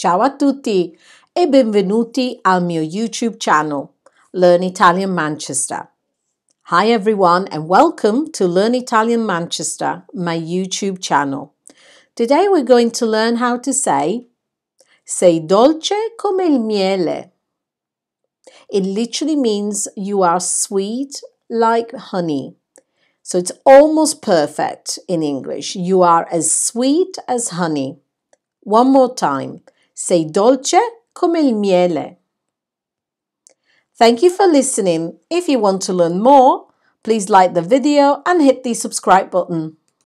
Ciao a tutti e benvenuti al mio YouTube channel, Learn Italian Manchester. Hi everyone and welcome to Learn Italian Manchester, my YouTube channel. Today we're going to learn how to say Sei dolce come il miele. It literally means you are sweet like honey. So it's almost perfect in English. You are as sweet as honey. One more time. Sei dolce come il miele. Thank you for listening. If you want to learn more, please like the video and hit the subscribe button.